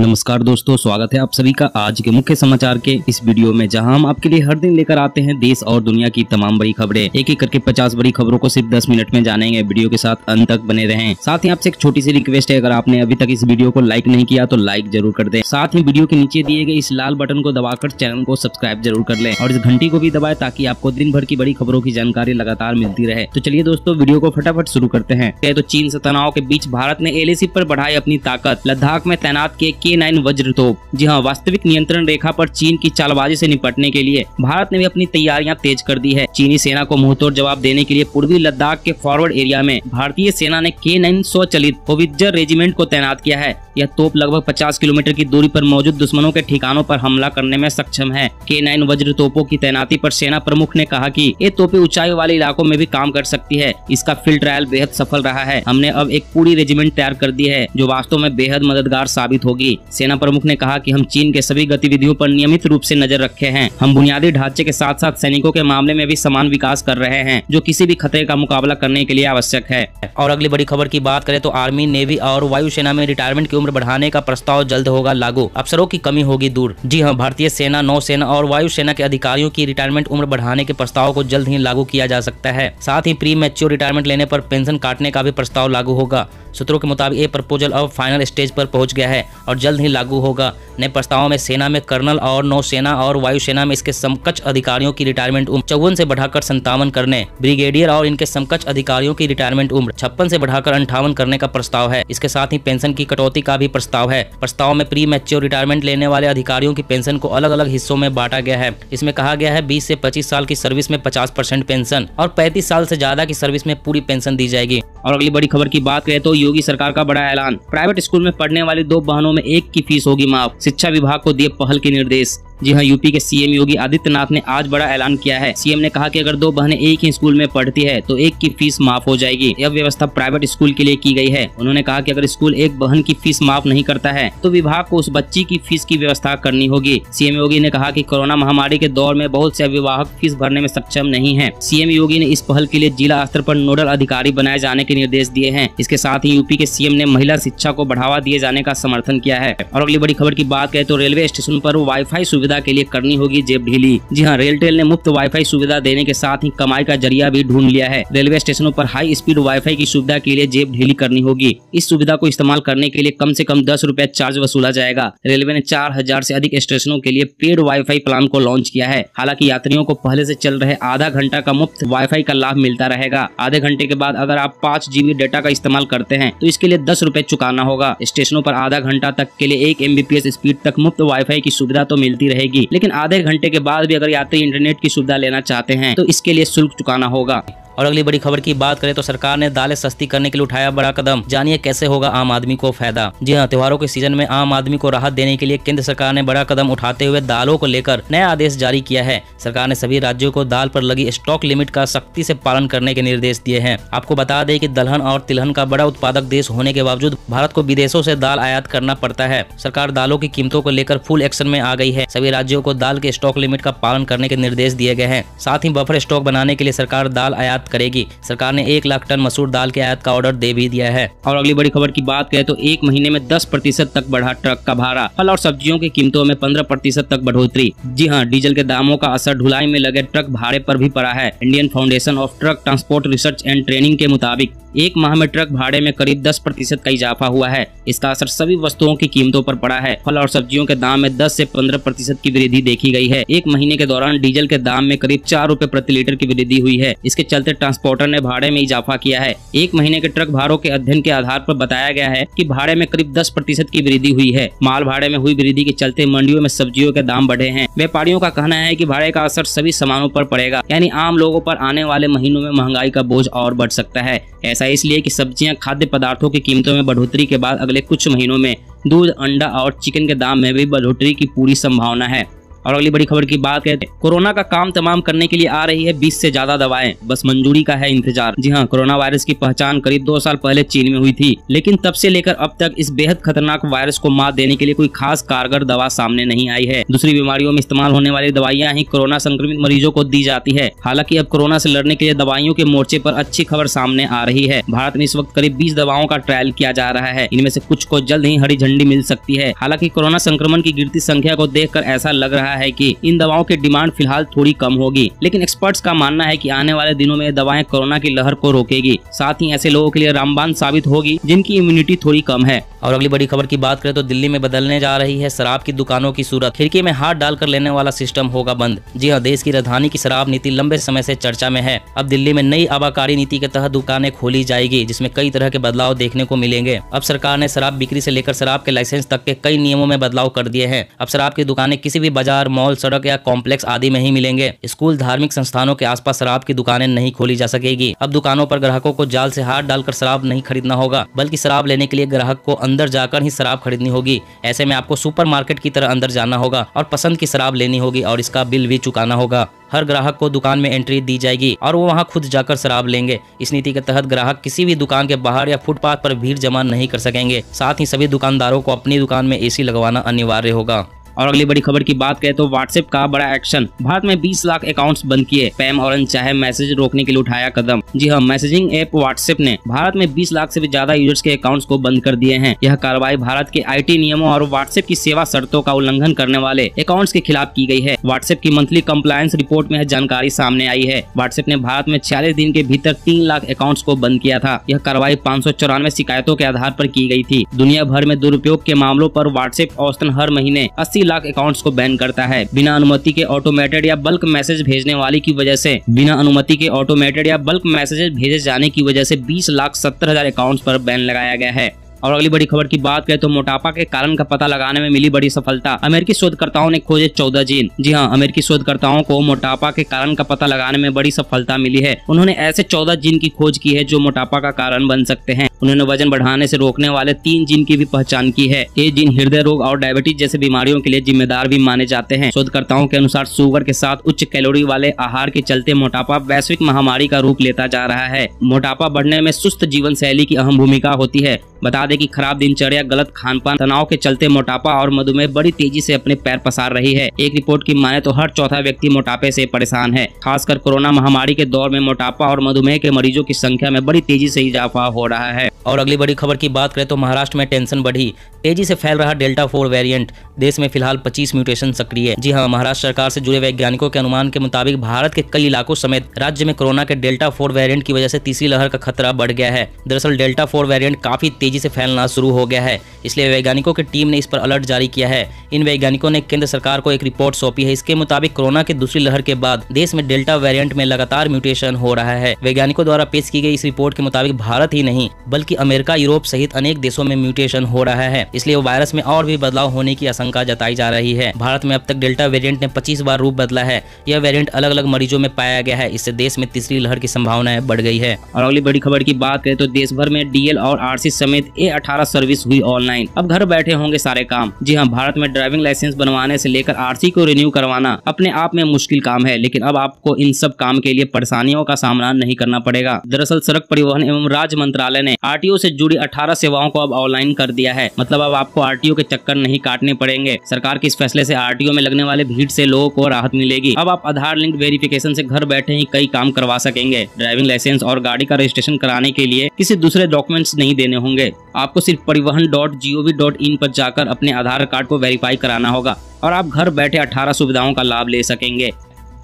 नमस्कार दोस्तों स्वागत है आप सभी का आज के मुख्य समाचार के इस वीडियो में जहां हम आपके लिए हर दिन लेकर आते हैं देश और दुनिया की तमाम बड़ी खबरें एक एक करके 50 बड़ी खबरों को सिर्फ 10 मिनट में जानेंगे वीडियो के साथ अंत तक बने रहें साथ ही आपसे एक छोटी सी रिक्वेस्ट है अगर आपने अभी तक इस वीडियो को लाइक नहीं किया तो लाइक जरूर कर दे साथ ही वीडियो के नीचे दिए गए इस लाल बटन को दबाकर चैनल को सब्सक्राइब जरूर कर ले और इस घंटी को भी दबाए ताकि आपको दिन भर की बड़ी खबरों की जानकारी लगातार मिलती रहे तो चलिए दोस्तों वीडियो को फटाफट शुरू करते हैं तो चीन से तनाव के बीच भारत ने एल पर बढ़ाई अपनी ताकत लद्दाख में तैनात के के नाइन वज्र तो जी हाँ वास्तविक नियंत्रण रेखा पर चीन की चालबाजी से निपटने के लिए भारत ने भी अपनी तैयारियां तेज कर दी है चीनी सेना को मुंहतोड़ जवाब देने के लिए पूर्वी लद्दाख के फॉरवर्ड एरिया में भारतीय सेना ने के नाइन सौ चलित होविजर रेजिमेंट को तैनात किया है यह तोप लगभग 50 किलोमीटर की दूरी पर मौजूद दुश्मनों के ठिकानों पर हमला करने में सक्षम है के नाइन वज्र तोपों की तैनाती पर सेना प्रमुख ने कहा कि ये तोपें ऊंचाई वाले इलाकों में भी काम कर सकती है इसका फील्ड ट्रायल बेहद सफल रहा है हमने अब एक पूरी रेजिमेंट तैयार कर दी है जो वास्तव में बेहद मददगार साबित होगी सेना प्रमुख ने कहा कि हम चीन के सभी गतिविधियों पर नियमित रूप से नजर रखे हैं हम बुनियादी ढांचे के साथ साथ सैनिकों के मामले में भी समान विकास कर रहे हैं जो किसी भी खतरे का मुकाबला करने के लिए आवश्यक है और अगली बड़ी खबर की बात करें तो आर्मी नेवी और वायुसेना में रिटायरमेंट की उम्र बढ़ाने का प्रस्ताव जल्द होगा लागू अफसरों की कमी होगी दूर जी हाँ भारतीय सेना नौसेना और वायुसेना के अधिकारियों की रिटायरमेंट उम्र बढ़ाने के प्रस्ताव को जल्द ही लागू किया जा सकता है साथ ही प्री मैच्योर रिटायरमेंट लेने पर पेंशन काटने का भी प्रस्ताव लागू होगा सूत्रों के मुताबिक ये प्रपोजल अब फाइनल स्टेज पर पहुंच गया है और जल्द ही लागू होगा नए प्रस्तावों में सेना में कर्नल और नौसेना और वायुसेना में इसके समकक्ष अधिकारियों की रिटायरमेंट उम्र चौवन से बढ़ाकर संतावन करने ब्रिगेडियर और इनके समकक्ष अधिकारियों की रिटायरमेंट उम्र छप्पन से बढ़ाकर अंठावन करने का प्रस्ताव है इसके साथ ही पेंशन की कटौती का भी प्रस्ताव है प्रस्ताव में प्री मैच्योर रिटायरमेंट लेने वाले अधिकारियों की पेंशन को अलग अलग हिस्सों में बांटा गया है इसमें कहा गया है बीस ऐसी पच्चीस साल की सर्विस में पचास पेंशन और पैंतीस साल ऐसी ज्यादा की सर्विस में पूरी पेंशन दी जाएगी और अगली बड़ी खबर की बात करें तो योगी सरकार का बड़ा ऐलान प्राइवेट स्कूल में पढ़ने वाली दो बहनों में एक की फीस होगी माफ शिक्षा विभाग को दिए पहल के निर्देश जी हाँ यूपी के सीएम योगी आदित्यनाथ ने आज बड़ा ऐलान किया है सीएम ने कहा कि अगर दो बहनें एक ही स्कूल में पढ़ती है तो एक की फीस माफ हो जाएगी यह व्यवस्था प्राइवेट स्कूल के लिए की गई है उन्होंने कहा कि अगर स्कूल एक बहन की फीस माफ नहीं करता है तो विभाग को उस बच्ची की फीस की व्यवस्था करनी होगी सीएम योगी ने कहा की कोरोना महामारी के दौर में बहुत से अभिभावक फीस भरने में सक्षम नहीं है सीएम योगी ने इस पहल के लिए जिला स्तर आरोप नोडल अधिकारी बनाए जाने के निर्देश दिए हैं इसके साथ ही यूपी के सीएम ने महिला शिक्षा को बढ़ावा दिए जाने का समर्थन किया है और अगली बड़ी खबर की बात करें तो रेलवे स्टेशन आरोप वाई सुविधा सुविधा के लिए करनी होगी जेब ढीली जी हाँ रेलटेल ने मुफ्त वाईफाई सुविधा देने के साथ ही कमाई का जरिया भी ढूंढ लिया है रेलवे स्टेशनों पर हाई स्पीड वाईफाई की सुविधा के लिए जेब ढीली करनी होगी इस सुविधा को इस्तेमाल करने के लिए कम से कम दस रूपए चार्ज वसूला जाएगा रेलवे ने चार हजार से अधिक स्टेशनों के लिए पेड वाईफाई प्लान को लॉन्च किया है हालांकि यात्रियों को पहले से चल रहे आधा घंटा का मुफ्त वाईफाई का लाभ मिलता रहेगा आधे घंटे के बाद अगर आप पाँच जीबी डेटा का इस्तेमाल करते हैं तो इसके लिए दस रूपए चुकाना होगा स्टेशनों पर आधा घंटा तक के लिए एक एमबीपीएस स्पीड तक मुफ्त वाईफाई की सुविधा तो मिलती रहे रहेगी लेकिन आधे घंटे के बाद भी अगर यात्री इंटरनेट की सुविधा लेना चाहते हैं तो इसके लिए शुल्क चुकाना होगा और अगली बड़ी खबर की बात करें तो सरकार ने दालें सस्ती करने के लिए उठाया बड़ा कदम जानिए कैसे होगा आम आदमी को फायदा जी हाँ त्योहारों के सीजन में आम आदमी को राहत देने के लिए केंद्र सरकार ने बड़ा कदम उठाते हुए दालों को लेकर नया आदेश जारी किया है सरकार ने सभी राज्यों को दाल पर लगी स्टॉक लिमिट का सख्ती से पालन करने के निर्देश दिए हैं आपको बता दें कि दलहन और तिलहन का बड़ा उत्पादक देश होने के बावजूद भारत को विदेशों से दाल आयात करना पड़ता है सरकार दालों की कीमतों को लेकर फुल एक्शन में आ गई है सभी राज्यों को दाल के स्टॉक लिमिट का पालन करने के निर्देश दिए गए हैं साथ ही बफर स्टॉक बनाने के लिए सरकार दाल आयात करेगी सरकार ने एक लाख टन मसूर दाल के आयात का ऑर्डर दे भी दिया है और अगली बड़ी खबर की बात करें तो एक महीने में दस प्रतिशत तक बढ़ा ट्रक का भाड़ा फल और सब्जियों की कीमतों में पंद्रह प्रतिशत तक बढ़ोतरी जी हाँ डीजल के दामों का असर ढुलाई में लगे ट्रक भाड़े पर भी पड़ा है Indian foundation of truck transport research and training के मुताबिक एक माह में ट्रक भाड़े में करीब 10 प्रतिशत का इजाफा हुआ है इसका असर सभी वस्तुओं की कीमतों पर पड़ा है फल और सब्जियों के दाम में 10 से 15 प्रतिशत की वृद्धि देखी गई है एक महीने के दौरान डीजल के दाम में करीब चार रूपए प्रति लीटर की वृद्धि हुई है इसके चलते ट्रांसपोर्टर ने भाड़े में इजाफा किया है एक महीने के ट्रक भाड़ों के अध्ययन के आधार आरोप बताया गया है की भाड़े में करीब दस प्रतिशत की वृद्धि हुई है माल भाड़े में हुई वृद्धि के चलते मंडियों में सब्जियों के दाम बढ़े हैं व्यापारियों का कहना है की भाड़े का असर सभी सामानों आरोप पड़ेगा यानी आम लोगों आरोप आने वाले महीनों में महंगाई का बोझ और बढ़ सकता है ऐसा इसलिए कि सब्जियां खाद्य पदार्थों की कीमतों में बढ़ोतरी के बाद अगले कुछ महीनों में दूध अंडा और चिकन के दाम में भी बढ़ोतरी की पूरी संभावना है और अगली बड़ी खबर की बात है कोरोना का काम तमाम करने के लिए आ रही है बीस ऐसी ज्यादा दवाएं बस मंजूरी का है इंतजार जी हाँ कोरोना वायरस की पहचान करीब दो साल पहले चीन में हुई थी लेकिन तब से लेकर अब तक इस बेहद खतरनाक वायरस को मात देने के लिए कोई खास कारगर दवा सामने नहीं आई है दूसरी बीमारियों में इस्तेमाल होने वाली दवाइयाँ ही कोरोना संक्रमित मरीजों को दी जाती है हालांकि अब कोरोना ऐसी लड़ने के लिए दवाइयों के मोर्चे आरोप अच्छी खबर सामने आ रही है भारत में इस वक्त करीब बीस दवाओं का ट्रायल किया जा रहा है इनमें ऐसी कुछ को जल्द ही हरी झंडी मिल सकती है हालांकि कोरोना संक्रमण की गिरती संख्या को देखकर ऐसा लग रहा है है कि इन दवाओं की डिमांड फिलहाल थोड़ी कम होगी लेकिन एक्सपर्ट्स का मानना है कि आने वाले दिनों में दवाएं कोरोना की लहर को रोकेगी साथ ही ऐसे लोगों के लिए रामबान साबित होगी जिनकी इम्यूनिटी थोड़ी कम है और अगली बड़ी खबर की बात करें तो दिल्ली में बदलने जा रही है शराब की दुकानों की सूरत खिड़की में हाथ डालकर लेने वाला सिस्टम होगा बंद जी हाँ देश की राजधानी की शराब नीति लंबे समय से चर्चा में है अब दिल्ली में नई आबाकारी नीति के तहत दुकानें खोली जाएगी जिसमें कई तरह के बदलाव देखने को मिलेंगे अब सरकार ने शराब बिक्री से लेकर शराब के लाइसेंस तक के कई नियमों में बदलाव कर दिए हैं अब शराब की दुकानें किसी भी बाजार बाजार मॉल सड़क या कॉम्प्लेक्स आदि में ही मिलेंगे स्कूल धार्मिक संस्थानों के आसपास शराब की दुकानें नहीं खोली जा सकेगी अब दुकानों पर ग्राहकों को जाल से हाथ डालकर शराब नहीं खरीदना होगा बल्कि शराब लेने के लिए ग्राहक को अंदर जाकर ही शराब खरीदनी होगी ऐसे में आपको मार्केट की तरह अंदर जाना होगा और पसंद की शराब लेनी होगी और इसका बिल भी चुकाना होगा हर ग्राहक को दुकान में एंट्री दी जाएगी और वो वहाँ खुद जाकर शराब लेंगे इस नीति के तहत ग्राहक किसी भी दुकान के बाहर या फुटपाथ पर भीड़ जमा नहीं कर सकेंगे साथ ही सभी दुकानदारों को अपनी दुकान में एसी लगवाना अनिवार्य होगा और अगली बड़ी खबर की बात करें तो व्हाट्सएप का बड़ा एक्शन भारत में बीस लाख अकाउंट बंद किए पैम और चाहे मैसेज रोकने के लिए उठाया कदम जी हाँ मैसेजिंग ऐप व्हाट्सएप ने भारत में बीस लाख ऐसी भी ज्यादा यूजर्स के अकाउंट को बंद कर दिए हैं यह कार्रवाई भारत के आई नियमों और व्हाट्सएप की सेवा शर्तों का उल्लंघन करने वाले अकाउंट्स के खिलाफ की गई है व्हाट्सएप की मंथली कम्प्लायस रिपोर्ट में यह जानकारी सामने आई है व्हाट्सएप ने भारत में छियालीस दिन के भीतर तीन लाख अकाउंट्स को बंद किया था यह कार्रवाई पाँच शिकायतों के आधार आरोप की गयी थी दुनिया भर में दुरुपयोग के मामलों आरोप व्हाट्सएप औसतन हर महीने अस्सी लाख अकाउंट्स को बैन करता है बिना अनुमति के ऑटोमेटेड या बल्क मैसेज भेजने वाले की वजह से बिना अनुमति के ऑटोमेटेड या बल्क मैसेजेस भेजे जाने की वजह से बीस लाख सत्तर हजार अकाउंट पर बैन लगाया गया है और अगली बड़ी खबर की बात करें तो मोटापा के कारण का पता लगाने में मिली बड़ी सफलता अमेरिकी शोधकर्ताओं ने खोजे चौदह जीन जी हाँ अमेरिकी शोधकर्ताओं को मोटापा के कारण का पता लगाने में बड़ी सफलता मिली है उन्होंने ऐसे चौदह जीन की खोज की है जो मोटापा का कारण बन सकते हैं उन्होंने वजन बढ़ाने से रोकने वाले तीन जीन की भी पहचान की है ये जीन हृदय रोग और डायबिटीज जैसे बीमारियों के लिए जिम्मेदार भी माने जाते हैं शोधकर्ताओं के अनुसार शुगर के साथ उच्च कैलोरी वाले आहार के चलते मोटापा वैश्विक महामारी का रूप लेता जा रहा है मोटापा बढ़ने में सुस्त जीवन शैली की अहम भूमिका होती है बता दे कि खराब दिनचर्या गलत खान पान तनाव के चलते मोटापा और मधुमेह बड़ी तेजी से अपने पैर पसार रही है एक रिपोर्ट की माने तो हर चौथा व्यक्ति मोटापे से परेशान है खासकर कोरोना महामारी के दौर में मोटापा और मधुमेह के मरीजों की संख्या में बड़ी तेजी से इजाफा हो रहा है और अगली बड़ी खबर की बात करें तो महाराष्ट्र में टेंशन बढ़ी तेजी से फैल रहा डेल्टा फोर वेरिएंट देश में फिलहाल 25 म्यूटेशन सक्रिय जी हाँ महाराष्ट्र सरकार से जुड़े वैज्ञानिकों के अनुमान के मुताबिक भारत के कई इलाकों समेत राज्य में कोरोना के डेल्टा फोर वेरिएंट की वजह से तीसरी लहर का खतरा बढ़ गया है दरअसल डेल्टा फोर वेरियंट काफी तेजी से फैलना शुरू हो गया है इसलिए वैज्ञानिकों की टीम ने इस पर अलर्ट जारी किया है इन वैज्ञानिकों ने केंद्र सरकार को एक रिपोर्ट सौंपी है इसके मुताबिक कोरोना के दूसरी लहर के बाद देश में डेल्टा वेरियंट में लगातार म्यूटेशन हो रहा है वैज्ञानिकों द्वारा पेश की गई इस रिपोर्ट के मुताबिक भारत ही नहीं बल्कि अमेरिका यूरोप सहित अनेक देशों में म्यूटेशन हो रहा है इसलिए वायरस में और भी बदलाव होने की आशंका जताई जा रही है भारत में अब तक डेल्टा वेरियंट ने पच्चीस बार रूप बदला है यह वेरियंट अलग अलग मरीजों में पाया गया है इससे देश में तीसरी लहर की संभावनाएं बढ़ गई है और अगली बड़ी खबर की बात करें तो देश भर में डीएल और आरसी समेत मई 18 सर्विस हुई ऑनलाइन अब घर बैठे होंगे सारे काम जी हाँ भारत में ड्राइविंग लाइसेंस बनवाने से लेकर आरसी को रिन्यू करवाना अपने आप में मुश्किल काम है लेकिन अब आपको इन सब काम के लिए परेशानियों का सामना नहीं करना पड़ेगा दरअसल सड़क परिवहन एवं राज्य मंत्रालय ने आर टी जुड़ी अठारह सेवाओं को अब ऑनलाइन कर दिया है मतलब अब आपको आर के चक्कर नहीं काटने पड़ेंगे सरकार के इस फैसले ऐसी आर में लगने वाले भीड़ ऐसी लोगों को राहत मिलेगी अब आप आधार लिंक वेरिफिकेशन ऐसी घर बैठे ही कई काम करवा सकेंगे ड्राइविंग लाइसेंस और गाड़ी का रजिस्ट्रेशन कराने के लिए किसी दूसरे डॉक्यूमेंट्स नहीं देने होंगे आपको सिर्फ Parivahan dot G O V dot in पर जाकर अपने आधार कार्ड को वेरीफाई कराना होगा और आप घर बैठे 18 सुविधाओं का लाभ ले सकेंगे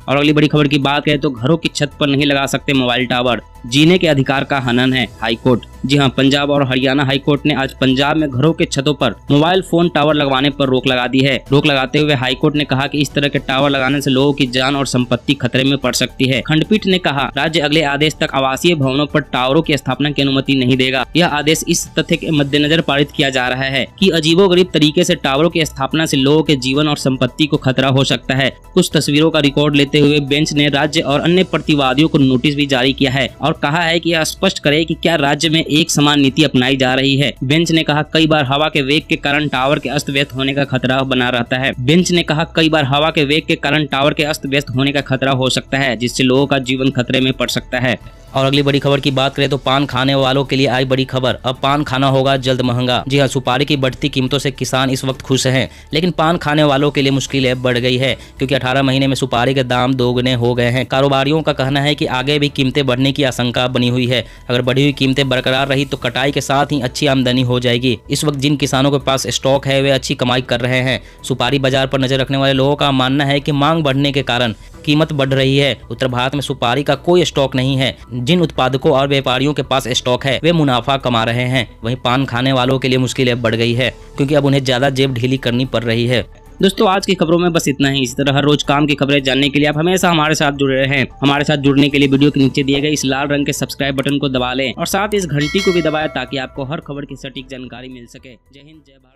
और अगली बड़ी खबर की बात करें तो घरों की छत पर नहीं लगा सकते मोबाइल टावर जीने के अधिकार का हनन है हाईकोर्ट जी हाँ पंजाब और हरियाणा हाईकोर्ट ने आज पंजाब में घरों के छतों पर मोबाइल फोन टावर लगवाने पर रोक लगा दी है रोक लगाते हुए हाईकोर्ट ने कहा कि इस तरह के टावर लगाने से लोगों की जान और संपत्ति खतरे में पड़ सकती है खंडपीठ ने कहा राज्य अगले आदेश तक आवासीय भवनों पर टावरों की स्थापना की अनुमति नहीं देगा यह आदेश इस तथ्य के मद्देनजर पारित किया जा रहा है की अजीबो तरीके ऐसी टावरों की स्थापना ऐसी लोगों के जीवन और संपत्ति को खतरा हो सकता है कुछ तस्वीरों का रिकॉर्ड लेते हुए बेंच ने राज्य और अन्य प्रतिवादियों को नोटिस भी जारी किया है और और कहा है कि यह स्पष्ट करे कि क्या राज्य में एक समान नीति अपनाई जा रही है बेंच ने कहा कई बार हवा के वेग के कारण टावर के अस्त व्यस्त होने का खतरा बना रहता है बेंच ने कहा कई बार हवा के वेग के कारण टावर के अस्त व्यस्त होने का खतरा हो सकता है जिससे लोगों का जीवन खतरे में पड़ सकता है और अगली बड़ी खबर की बात करें तो पान खाने वालों के लिए आई बड़ी खबर अब पान खाना होगा जल्द महंगा जी हाँ सुपारी की बढ़ती कीमतों से किसान इस वक्त खुश हैं लेकिन पान खाने वालों के लिए मुश्किलें बढ़ गई है क्योंकि अठारह महीने में सुपारी के दाम दोगुने हो गए हैं कारोबारियों का कहना है की आगे भी कीमतें बढ़ने की आशंका बनी हुई है अगर बढ़ी हुई कीमतें बरकरार रही तो कटाई के साथ ही अच्छी आमदनी हो जाएगी इस वक्त जिन किसानों के पास स्टॉक है वे अच्छी कमाई कर रहे हैं सुपारी बाजार पर नजर रखने वाले लोगों का मानना है की मांग बढ़ने के कारण कीमत बढ़ रही है उत्तर भारत में सुपारी का कोई स्टॉक नहीं है जिन उत्पादकों और व्यापारियों के पास स्टॉक है वे मुनाफा कमा रहे हैं वहीं पान खाने वालों के लिए मुश्किलें बढ़ गई है क्योंकि अब उन्हें ज्यादा जेब ढीली करनी पड़ रही है दोस्तों आज की खबरों में बस इतना ही इसी तरह हर रोज काम की खबरें जानने के लिए आप हमेशा हमारे साथ जुड़े रहे हैं हमारे साथ जुड़ने के लिए वीडियो के नीचे दिए गए इस लाल रंग के सब्सक्राइब बटन को दबा लें और साथ इस घंटी को भी दबाएं ताकि आपको हर खबर की सटीक जानकारी मिल सके जय हिंद जय भारत